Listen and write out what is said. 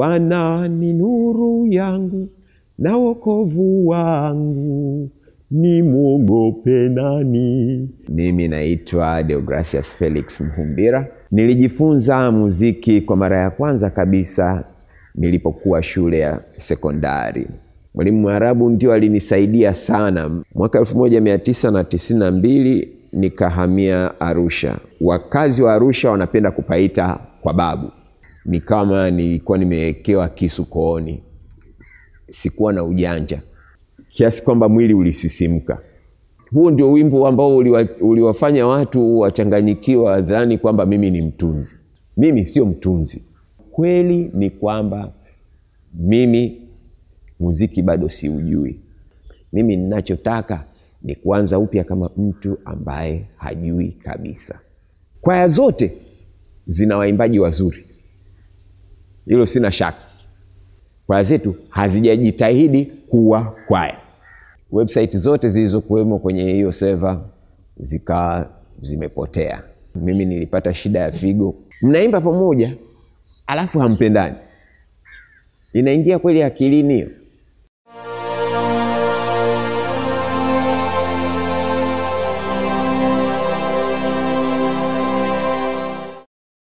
Bwana ni nuru yangu na wokovu wangu, ni mwogope nani? Mimi naitwa Deogracias Felix Mhumbira. Nilijifunza muziki kwa mara ya kwanza kabisa nilipokuwa shule ya sekondari. Mwalimu Mwarabu ndio alinisaidia sana. Mwaka 1992 nikahamia Arusha. Wakazi wa Arusha wanapenda kupaita kwa babu ni kama nilikuwa nimewekewa kisu kooni, sikuwa na ujanja kiasi kwamba mwili ulisisimka. Huo ndio wimbo ambao uliwa, uliwafanya watu wachanganyikiwa, dhani kwamba mimi ni mtunzi. Mimi sio mtunzi. Kweli ni kwamba mimi muziki bado siujui. Mimi ninachotaka ni kuanza upya kama mtu ambaye hajui kabisa. Kwaya zote zina waimbaji wazuri hilo sina shaka. Kwaya zetu hazijajitahidi kuwa kwaya. Website zote zilizokuwemo kwenye hiyo seva zika zimepotea. Mimi nilipata shida ya figo. Mnaimba pamoja alafu hampendani, inaingia kweli akilini hiyo?